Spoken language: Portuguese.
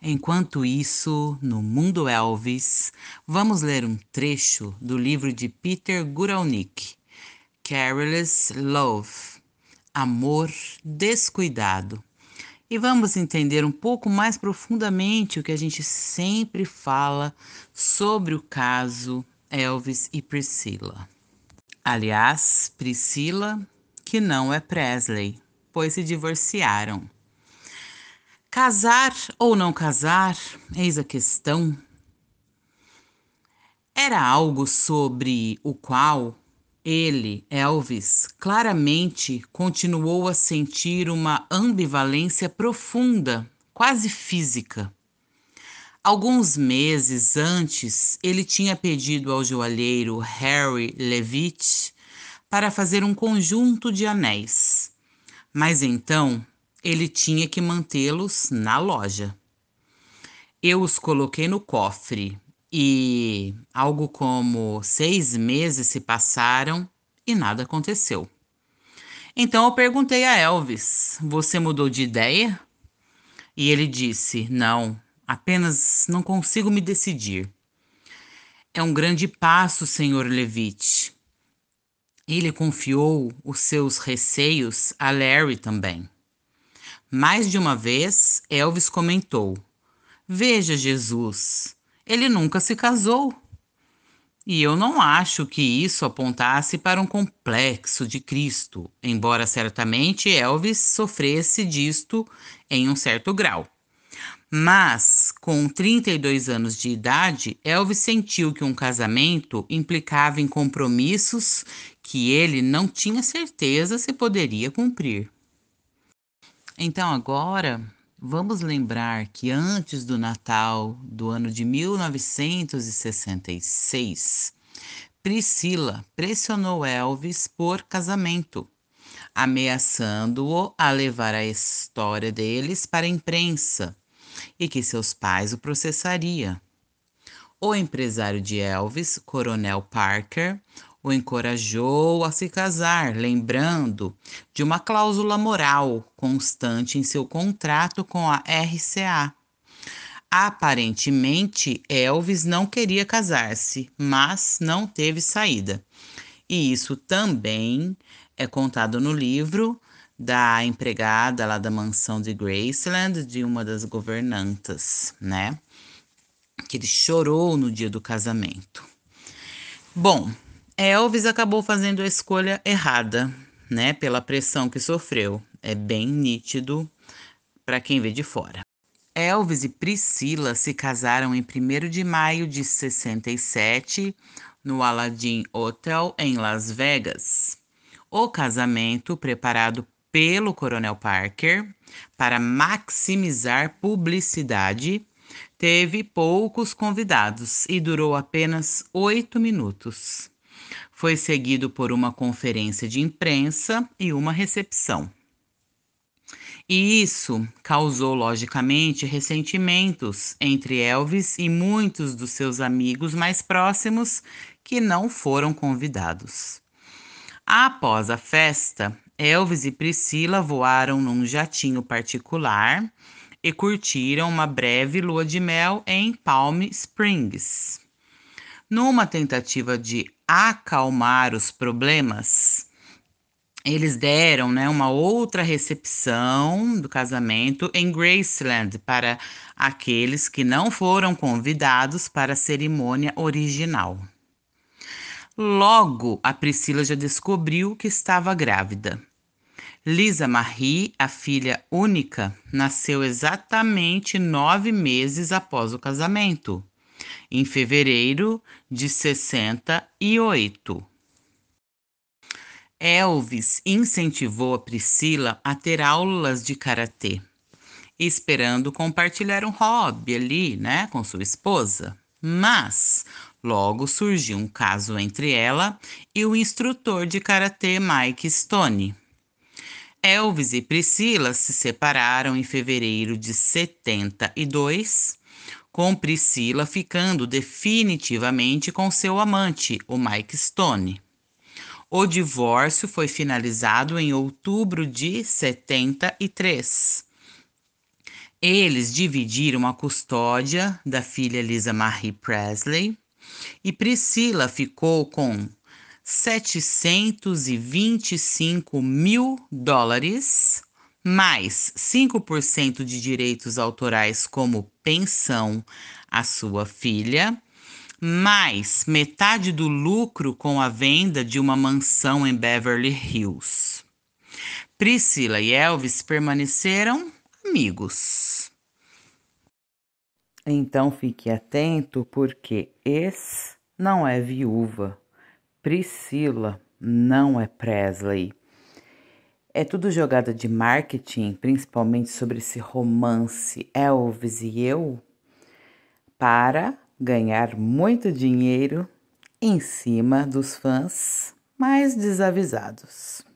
Enquanto isso, no Mundo Elvis, vamos ler um trecho do livro de Peter Guralnick, Careless Love Amor Descuidado. E vamos entender um pouco mais profundamente o que a gente sempre fala sobre o caso Elvis e Priscila. Aliás, Priscila, que não é Presley, pois se divorciaram. Casar ou não casar, eis a questão. Era algo sobre o qual ele, Elvis, claramente continuou a sentir uma ambivalência profunda, quase física. Alguns meses antes, ele tinha pedido ao joalheiro Harry Levitt para fazer um conjunto de anéis. Mas então, ele tinha que mantê-los na loja. Eu os coloquei no cofre e algo como seis meses se passaram e nada aconteceu. Então eu perguntei a Elvis: Você mudou de ideia? E ele disse: Não, apenas não consigo me decidir. É um grande passo, senhor Levitt. Ele confiou os seus receios a Larry também. Mais de uma vez, Elvis comentou: Veja, Jesus, ele nunca se casou. E eu não acho que isso apontasse para um complexo de Cristo, embora certamente Elvis sofresse disto em um certo grau. Mas, com 32 anos de idade, Elvis sentiu que um casamento implicava em compromissos que ele não tinha certeza se poderia cumprir. Então agora vamos lembrar que antes do Natal do ano de 1966, Priscila pressionou Elvis por casamento, ameaçando-o a levar a história deles para a imprensa e que seus pais o processariam. O empresário de Elvis, Coronel Parker, o encorajou a se casar, lembrando de uma cláusula moral constante em seu contrato com a RCA. Aparentemente, Elvis não queria casar-se, mas não teve saída. E isso também é contado no livro da empregada lá da mansão de Graceland, de uma das governantas, né? Que ele chorou no dia do casamento. Bom, Elvis acabou fazendo a escolha errada, né? Pela pressão que sofreu. É bem nítido para quem vê de fora. Elvis e Priscila se casaram em 1 de maio de 67 no Aladdin Hotel em Las Vegas. O casamento, preparado pelo Coronel Parker para maximizar publicidade, teve poucos convidados e durou apenas oito minutos. Foi seguido por uma conferência de imprensa e uma recepção. E isso causou, logicamente, ressentimentos entre Elvis e muitos dos seus amigos mais próximos que não foram convidados. Após a festa, Elvis e Priscila voaram num jatinho particular e curtiram uma breve lua de mel em Palm Springs. Numa tentativa de acalmar os problemas, eles deram né, uma outra recepção do casamento em Graceland para aqueles que não foram convidados para a cerimônia original. Logo, a Priscila já descobriu que estava grávida. Lisa Marie, a filha única, nasceu exatamente nove meses após o casamento em fevereiro de 68. Elvis incentivou a Priscila a ter aulas de karatê, esperando compartilhar um hobby ali, né, com sua esposa. Mas logo surgiu um caso entre ela e o instrutor de karatê Mike Stone. Elvis e Priscila se separaram em fevereiro de 72 com Priscila ficando definitivamente com seu amante, o Mike Stone. O divórcio foi finalizado em outubro de 73. Eles dividiram a custódia da filha Lisa Marie Presley e Priscila ficou com 725 mil dólares mais 5% de direitos autorais como pensão à sua filha, mais metade do lucro com a venda de uma mansão em Beverly Hills. Priscila e Elvis permaneceram amigos. Então fique atento porque ex não é viúva, Priscila não é Presley. É tudo jogada de marketing, principalmente sobre esse romance Elvis e eu, para ganhar muito dinheiro em cima dos fãs mais desavisados.